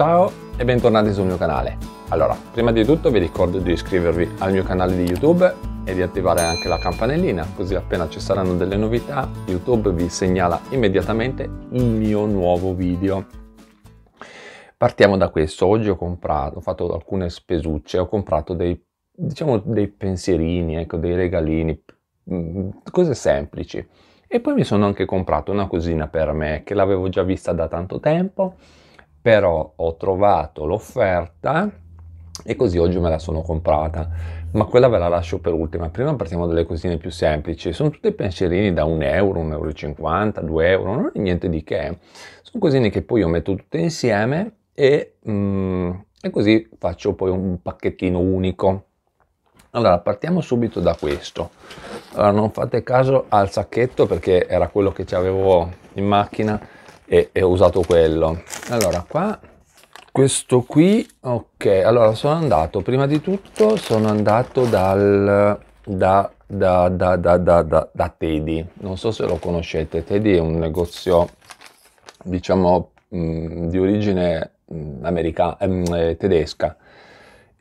Ciao e bentornati sul mio canale. Allora, prima di tutto vi ricordo di iscrivervi al mio canale di YouTube e di attivare anche la campanellina, così appena ci saranno delle novità, YouTube vi segnala immediatamente il mio nuovo video. Partiamo da questo. Oggi ho comprato, ho fatto alcune spesucce, ho comprato dei diciamo dei pensierini, ecco, dei regalini, mm, cose semplici. E poi mi sono anche comprato una cosina per me che l'avevo già vista da tanto tempo però ho trovato l'offerta e così oggi me la sono comprata ma quella ve la lascio per ultima prima partiamo dalle cosine più semplici sono tutti pensierini da 1 euro 1,50 euro 50, 2 euro non è niente di che sono cosine che poi io metto tutte insieme e, mm, e così faccio poi un pacchettino unico allora partiamo subito da questo allora non fate caso al sacchetto perché era quello che avevo in macchina e, e ho usato quello. Allora qua questo qui ok allora sono andato prima di tutto sono andato dal da da, da, da, da, da, da Teddy non so se lo conoscete Teddy è un negozio diciamo mh, mm, di origine mh, mm, americana ehm, eh, tedesca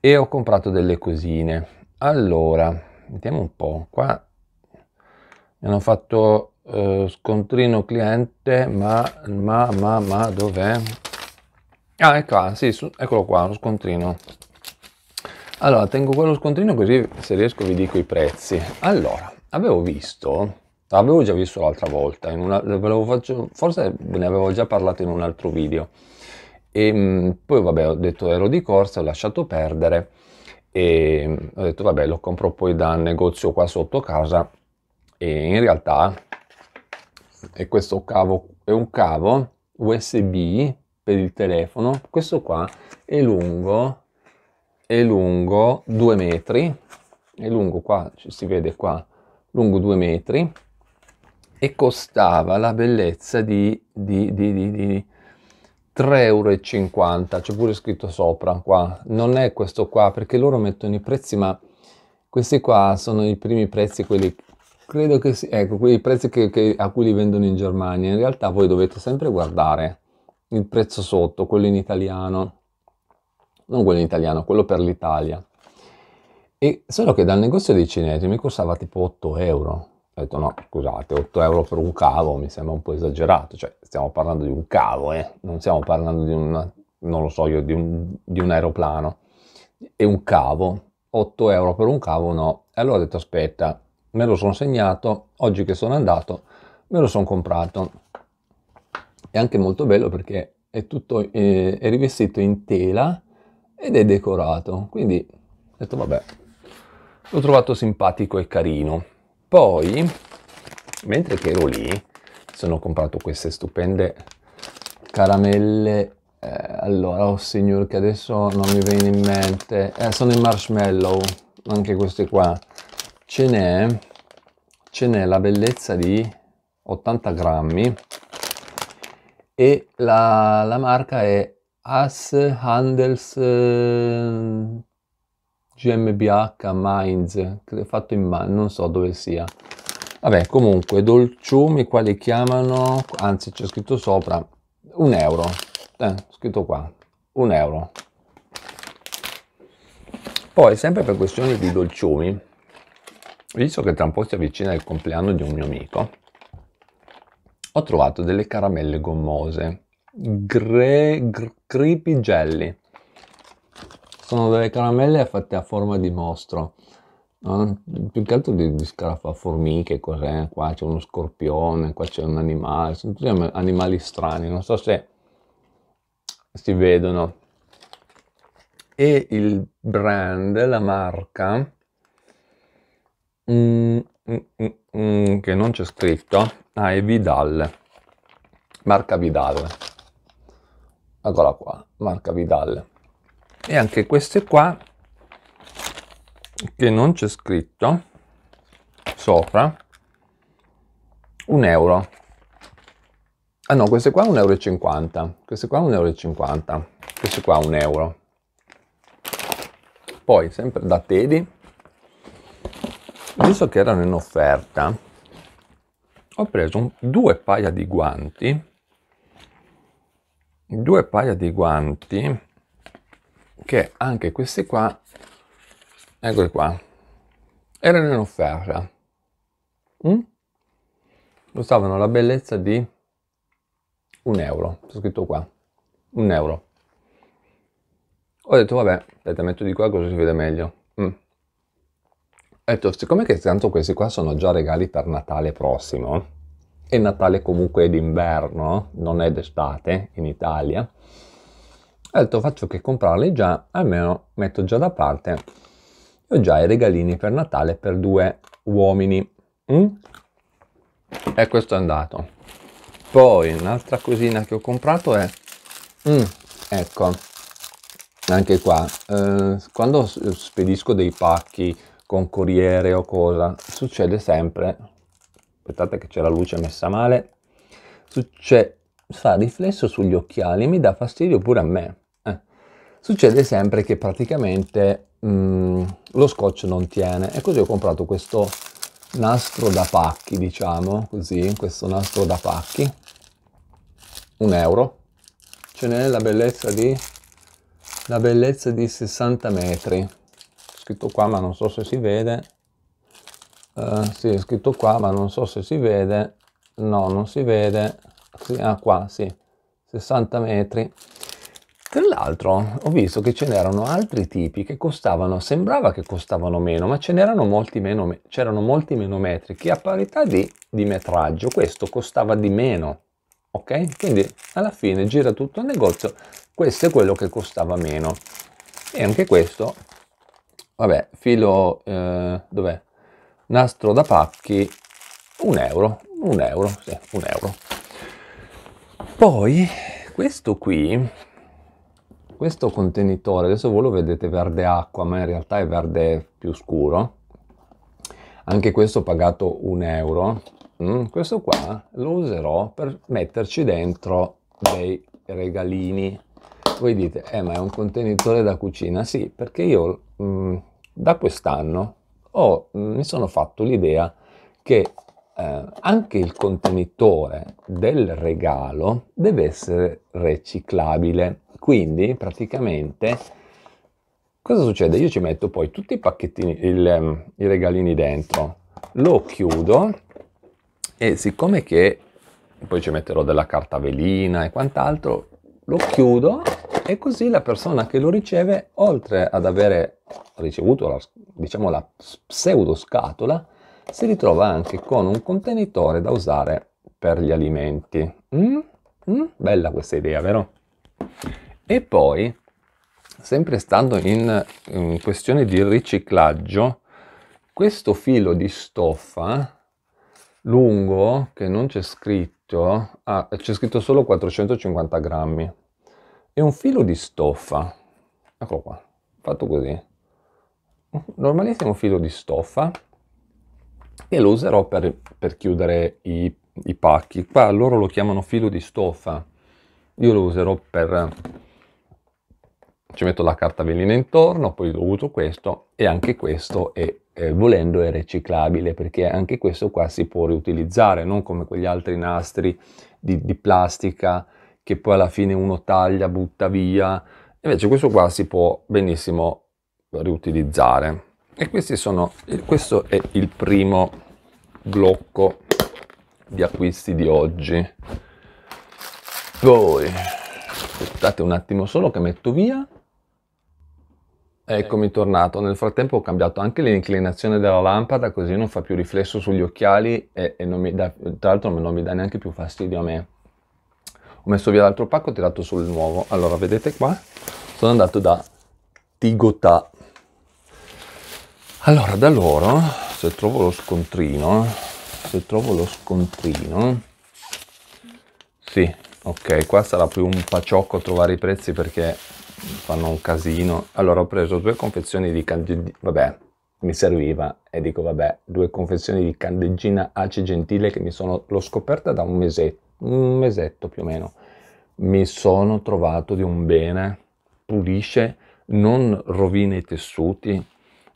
e ho comprato delle cosine allora vediamo un po' qua mi hanno fatto Uh, scontrino cliente, ma, ma, ma, ma, dov'è? Ah, ecco sì, su, eccolo qua, lo scontrino. Allora, tengo quello scontrino così se riesco vi dico i prezzi. Allora, avevo visto, avevo già visto l'altra volta, una, faccio, forse ve ne avevo già parlato in un altro video. E mh, mm, poi vabbè, ho detto ero di corsa, ho lasciato perdere e mm, ho detto vabbè, lo compro poi da un negozio qua sotto casa e in realtà e questo cavo è un cavo USB per il telefono. Questo qua è lungo, è lungo due metri, è lungo qua, ci si vede qua, lungo due metri e costava la bellezza di, di, di, di, di 3,50 euro, c'è pure scritto sopra qua, non è questo qua perché loro mettono i prezzi ma questi qua sono i primi prezzi quelli Credo che sì, ecco, quei prezzi che, che, a cui li vendono in Germania, in realtà voi dovete sempre guardare il prezzo sotto, quello in italiano, non quello in italiano, quello per l'Italia. E solo che dal negozio dei cinesi mi costava tipo 8 euro. Ho detto no, scusate, 8 euro per un cavo mi sembra un po' esagerato, cioè stiamo parlando di un cavo, eh? non stiamo parlando di un, non lo so io, di un, di un aeroplano. E un cavo, 8 euro per un cavo no. E allora ho detto aspetta, me lo sono segnato, oggi che sono andato me lo sono comprato. È anche molto bello perché è tutto eh, è rivestito in tela ed è decorato, quindi ho detto vabbè. L'ho trovato simpatico e carino. Poi mentre che ero lì sono comprato queste stupende caramelle eh, allora oh signor che adesso non mi viene in mente eh, sono i marshmallow anche questi qua ce n'è ce n'è la bellezza di 80 grammi e la, la marca è As Handels GmbH eh, Mainz fatto in Mainz non so dove sia vabbè comunque dolciumi quali chiamano anzi c'è scritto sopra un euro eh, scritto qua un euro poi sempre per questioni di dolciumi visto che tra un po' si avvicina il compleanno di un mio amico, ho trovato delle caramelle gommose, gre, gr, creepy jelly. Sono delle caramelle fatte a forma di mostro, più che altro di, di scarafa formiche, cos'è? Qua c'è uno scorpione, qua c'è un animale, sono tutti animali strani, non so se si vedono. E il brand, la marca, Mm, mm, mm, mm, che non c'è scritto, ah è Vidal, marca Vidal, eccola qua, marca Vidal. E anche queste qua, che non c'è scritto, sopra, un euro. Ah no, queste qua 1,50 euro, 50. queste qua 1,50 euro, 50. queste qua un euro. Poi sempre da Teddy visto che erano in offerta, ho preso due paia di guanti, due paia di guanti, che anche questi qua, eccoli qua, erano in offerta. Mm? Costavano la bellezza di un euro, c'è scritto qua, un euro. Ho detto vabbè, aspetta metto di qua così si vede meglio. Mm ho eh, siccome che tanto questi qua sono già regali per Natale prossimo, e Natale comunque è d'inverno, non è d'estate in Italia, ho faccio che comprarli già, almeno metto già da parte, ho già i regalini per Natale per due uomini. Mm? E questo è andato. Poi un'altra cosina che ho comprato è, mm, ecco, anche qua, eh, quando spedisco dei pacchi con corriere o cosa, succede sempre, aspettate che c'è la luce messa male, succede, fa riflesso sugli occhiali, mi dà fastidio pure a me. Eh. Succede sempre che praticamente mh, mm, lo scotch non tiene e così ho comprato questo nastro da pacchi, diciamo così, questo nastro da pacchi, un euro, ce n'è la bellezza di, la bellezza di 60 metri scritto qua ma non so se si vede, uh, sì, è scritto qua ma non so se si vede, no, non si vede, sì, ah qua, sì, 60 metri. Tra l'altro ho visto che ce n'erano altri tipi che costavano, sembrava che costavano meno, ma ce n'erano molti meno, c'erano molti meno metri che a parità di, di metraggio questo costava di meno, ok? Quindi alla fine gira tutto il negozio, questo è quello che costava meno e anche questo vabbè, filo, eh, dov'è? Nastro da pacchi, un euro, un euro, sì, un euro. Poi, questo qui, questo contenitore, adesso voi lo vedete verde acqua, ma in realtà è verde più scuro. Anche questo ho pagato un euro. Mm, questo qua lo userò per metterci dentro dei regalini voi dite, eh ma è un contenitore da cucina? Sì, perché io mh, mm, da quest'anno ho, mh, mm, mi sono fatto l'idea che eh, anche il contenitore del regalo deve essere riciclabile. Quindi praticamente cosa succede? Io ci metto poi tutti i pacchettini, il, mm, i regalini dentro, lo chiudo e siccome che poi ci metterò della carta velina e quant'altro, lo chiudo e così la persona che lo riceve, oltre ad avere ricevuto la, diciamo, la pseudo scatola, si ritrova anche con un contenitore da usare per gli alimenti. Mm? Mm? Bella questa idea, vero? E poi, sempre stando in, in questione di riciclaggio, questo filo di stoffa lungo che non c'è scritto, ah, c'è scritto solo 450 grammi, e un filo di stoffa. Eccolo qua, fatto così. Normalissimo filo di stoffa e lo userò per, per chiudere i, i, pacchi. Qua loro lo chiamano filo di stoffa. Io lo userò per... Ci metto la carta velina intorno, poi ho avuto questo e anche questo è, eh, volendo è riciclabile perché anche questo qua si può riutilizzare, non come quegli altri nastri di, di plastica che poi alla fine uno taglia, butta via. Invece questo qua si può benissimo riutilizzare. E questi sono, questo è il primo blocco di acquisti di oggi. Poi, aspettate un attimo solo che metto via. Eccomi tornato, nel frattempo ho cambiato anche l'inclinazione della lampada così non fa più riflesso sugli occhiali e, e non mi dà, tra l'altro non mi dà neanche più fastidio a me ho messo via l'altro pacco ho tirato sul nuovo allora vedete qua sono andato da Tigotà allora da loro se trovo lo scontrino se trovo lo scontrino sì ok qua sarà più un paciocco trovare i prezzi perché fanno un casino allora ho preso due confezioni di candeggina vabbè mi serviva e dico vabbè due confezioni di candeggina aci gentile che mi sono l'ho scoperta da un mesetto un mesetto più o meno, mi sono trovato di un bene, pulisce, non rovina i tessuti,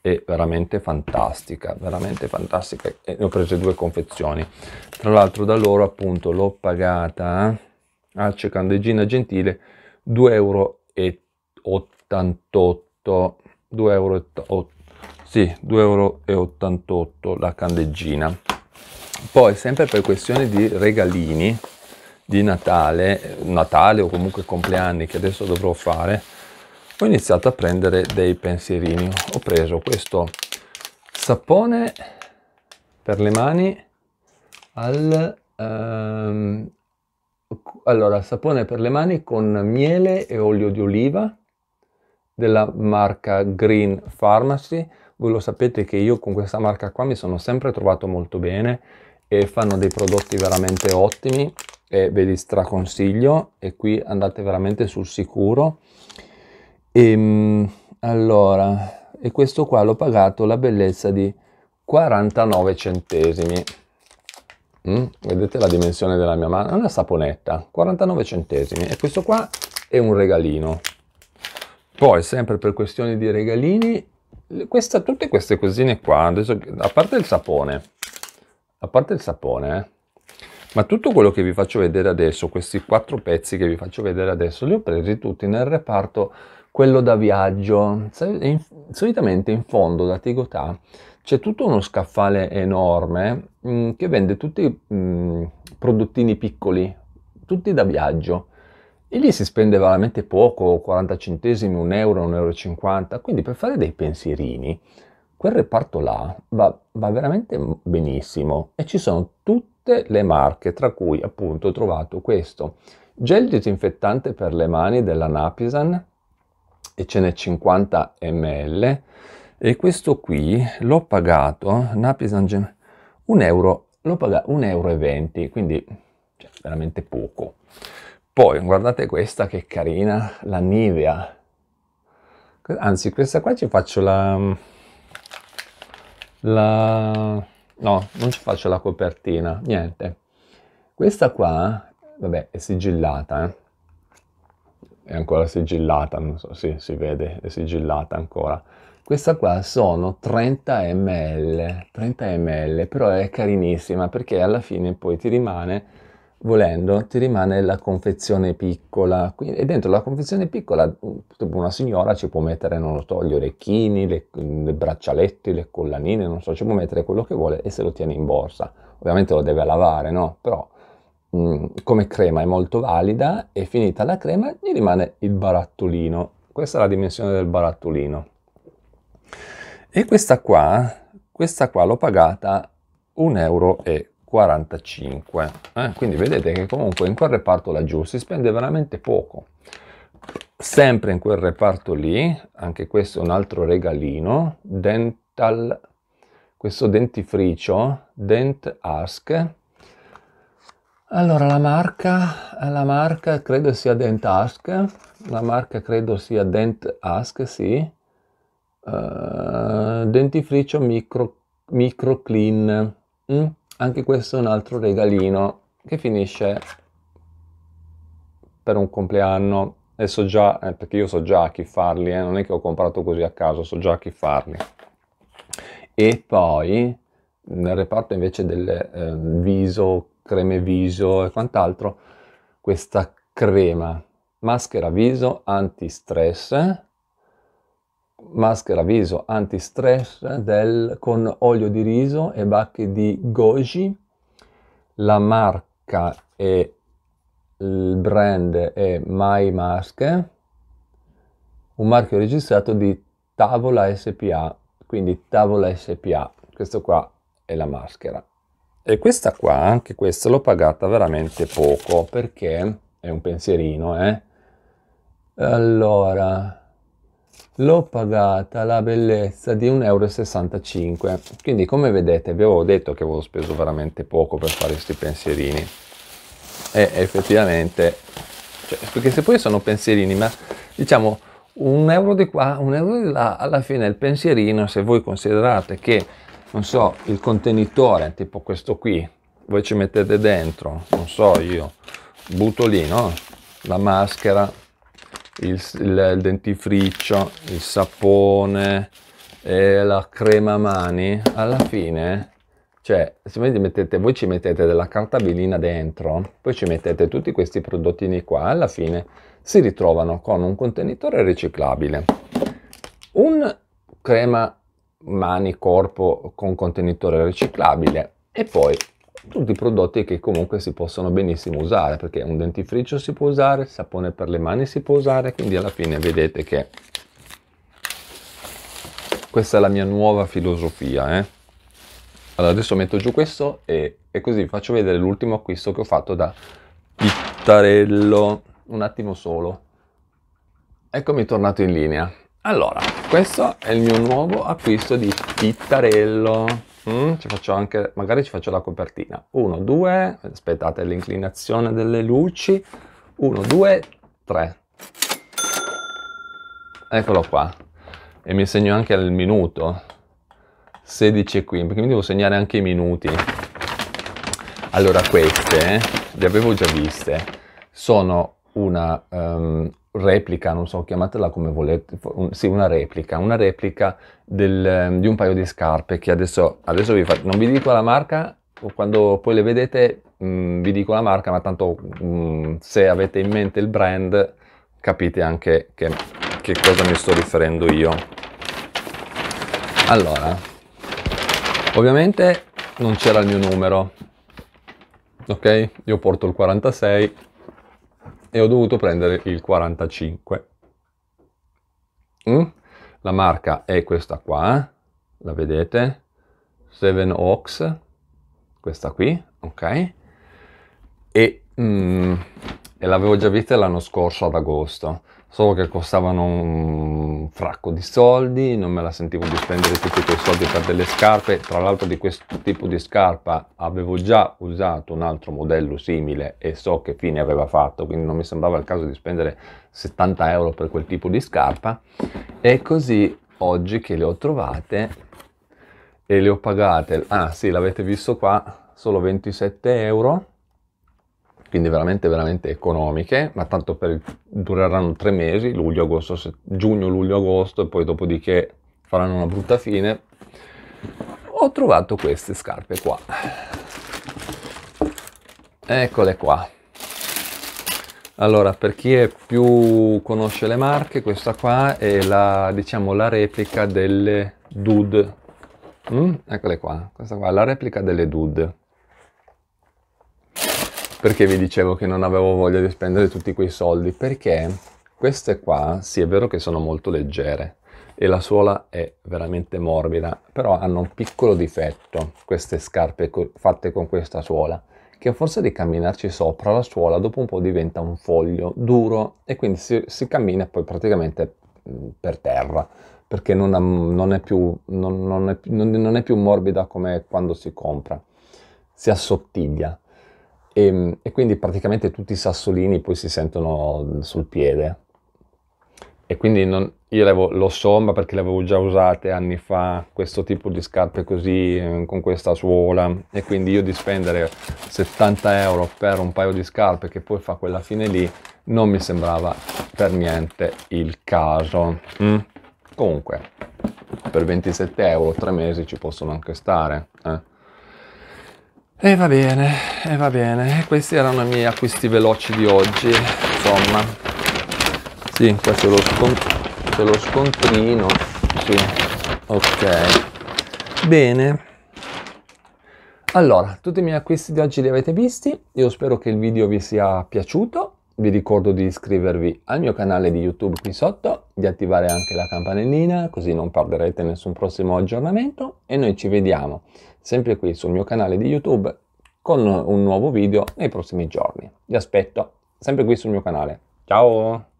è veramente fantastica, veramente fantastica, e ne ho prese due confezioni. Tra l'altro da loro appunto l'ho pagata eh, a Cecandegina Gentile 2,88 euro, 2,88 euro, sì, 2,88 euro la candeggina poi, sempre per questione di regalini di Natale, Natale o comunque compleanni che adesso dovrò fare, ho iniziato a prendere dei pensierini. Ho preso questo sapone per le mani al... Um, allora, sapone per le mani con miele e olio di oliva della marca Green Pharmacy. Voi lo sapete che io con questa marca qua mi sono sempre trovato molto bene e fanno dei prodotti veramente ottimi e ve li straconsiglio e qui andate veramente sul sicuro e, ehm, allora e questo qua l'ho pagato la bellezza di 49 centesimi mm? vedete la dimensione della mia mano è una saponetta 49 centesimi e questo qua è un regalino poi sempre per questioni di regalini questa, tutte queste cosine qua adesso, a parte il sapone a parte il sapone, eh, ma tutto quello che vi faccio vedere adesso, questi quattro pezzi che vi faccio vedere adesso, li ho presi tutti nel reparto quello da viaggio. Solitamente in fondo da Tigotà c'è tutto uno scaffale enorme mh, mm, che vende tutti i mm, prodottini piccoli, tutti da viaggio. E lì si spende veramente poco, 40 centesimi, un euro, un euro. e Quindi per fare dei pensierini quel reparto là va, va, veramente benissimo e ci sono tutte le marche tra cui appunto ho trovato questo gel disinfettante per le mani della Napisan e ce n'è 50 ml e questo qui l'ho pagato Napisan un euro l'ho pagato 1,20 euro quindi cioè, veramente poco poi guardate questa che carina la Nivea anzi questa qua ci faccio la la... no, non ci faccio la copertina, niente. Questa qua, vabbè, è sigillata, eh? è ancora sigillata, non so, sì, si vede, è sigillata ancora. Questa qua sono 30 ml, 30 ml, però è carinissima perché alla fine poi ti rimane volendo ti rimane la confezione piccola e dentro la confezione piccola mm, una signora ci può mettere non lo so gli orecchini le, le braccialetti le collanine non so ci può mettere quello che vuole e se lo tiene in borsa ovviamente lo deve lavare no però mm, come crema è molto valida e finita la crema gli rimane il barattolino questa è la dimensione del barattolino e questa qua questa qua l'ho pagata 1,40 euro 45 eh? quindi vedete che comunque in quel reparto laggiù si spende veramente poco sempre in quel reparto lì anche questo è un altro regalino dental questo dentifricio dent ask allora la marca la marca credo sia dent ask la marca credo sia dent ask sì uh, dentifricio micro micro clean mm? anche questo è un altro regalino che finisce per un compleanno adesso già eh, perché io so già a chi farli eh, non è che ho comprato così a caso so già a chi farli e poi nel reparto invece del eh, viso creme viso e quant'altro questa crema maschera viso anti stress maschera viso anti-stress del, con olio di riso e bacche di goji. La marca e il brand è My Mask, un marchio registrato di Tavola SPA, quindi Tavola SPA. Questo qua è la maschera. E questa qua, anche questa, l'ho pagata veramente poco perché è un pensierino, eh. Allora, l'ho pagata la bellezza di 1,65 euro quindi come vedete vi avevo detto che avevo speso veramente poco per fare questi pensierini e effettivamente cioè, perché se poi sono pensierini ma diciamo un euro di qua un euro di là alla fine il pensierino se voi considerate che non so il contenitore tipo questo qui voi ci mettete dentro non so io butto lì no la maschera il, il, il dentifricio, il sapone e la crema mani, alla fine cioè se mettete, voi ci mettete della carta velina dentro, poi ci mettete tutti questi prodottini qua, alla fine si ritrovano con un contenitore riciclabile, un crema mani corpo con contenitore riciclabile e poi tutti i prodotti che comunque si possono benissimo usare perché un dentifricio si può usare, il sapone per le mani si può usare, quindi alla fine vedete che questa è la mia nuova filosofia. Eh? Allora adesso metto giù questo e, e così faccio vedere l'ultimo acquisto che ho fatto da Pittarello. Un attimo solo. Eccomi tornato in linea. Allora, questo è il mio nuovo acquisto di Pittarello Mm, ci faccio anche, magari ci faccio la copertina. 1, 2, aspettate l'inclinazione delle luci. 1, 2, 3. Eccolo qua. E mi segno anche il minuto. 16 e perché mi devo segnare anche i minuti. Allora queste, eh, le avevo già viste, sono una um, replica, non so, chiamatela come volete, un, sì, una replica, una replica del, ehm, di un paio di scarpe che adesso, adesso vi faccio, non vi dico la marca, quando poi le vedete mh, mm, vi dico la marca, ma tanto mh, mm, se avete in mente il brand capite anche che, che cosa mi sto riferendo io. Allora, ovviamente non c'era il mio numero, ok? Io porto il 46 e ho dovuto prendere il 45. Mm? La marca è questa qua, la vedete? Seven Oaks, questa qui, ok? E, mm, e l'avevo già vista l'anno scorso ad agosto solo che costavano un fracco di soldi, non me la sentivo di spendere tutti quei soldi per delle scarpe, tra l'altro di questo tipo di scarpa avevo già usato un altro modello simile e so che fine aveva fatto, quindi non mi sembrava il caso di spendere 70 euro per quel tipo di scarpa e così oggi che le ho trovate e le ho pagate, ah sì l'avete visto qua, solo 27 euro quindi veramente veramente economiche, ma tanto per, dureranno tre mesi, luglio, agosto, se, giugno, luglio, agosto e poi dopodiché faranno una brutta fine. Ho trovato queste scarpe qua. Eccole qua. Allora, per chi è più conosce le marche, questa qua è la, diciamo, la replica delle Dude. Mm? Eccole qua, questa qua è la replica delle Dude perché vi dicevo che non avevo voglia di spendere tutti quei soldi? Perché queste qua, sì è vero che sono molto leggere e la suola è veramente morbida, però hanno un piccolo difetto queste scarpe co- fatte con questa suola, che a forza di camminarci sopra la suola dopo un po' diventa un foglio duro e quindi si, si cammina poi praticamente mm, per terra perché non, ha, non, è più, non, non è, è più morbida come quando si compra, si assottiglia e, ehm, e quindi praticamente tutti i sassolini poi si sentono sul piede e quindi non, io avevo, lo sombra perché le avevo già usate anni fa questo tipo di scarpe così ehm, con questa suola e quindi io di spendere 70 euro per un paio di scarpe che poi fa quella fine lì non mi sembrava per niente il caso mm. comunque per 27 euro tre mesi ci possono anche stare eh. E va bene, e va bene, questi erano i miei acquisti veloci di oggi, insomma. Sì, questo è lo, scont- lo scontrino, sì, ok. Bene. Allora, tutti i miei acquisti di oggi li avete visti, io spero che il video vi sia piaciuto vi ricordo di iscrivervi al mio canale di YouTube qui sotto, di attivare anche la campanellina così non perderete nessun prossimo aggiornamento e noi ci vediamo sempre qui sul mio canale di YouTube con un nuovo video nei prossimi giorni. Vi aspetto sempre qui sul mio canale. Ciao!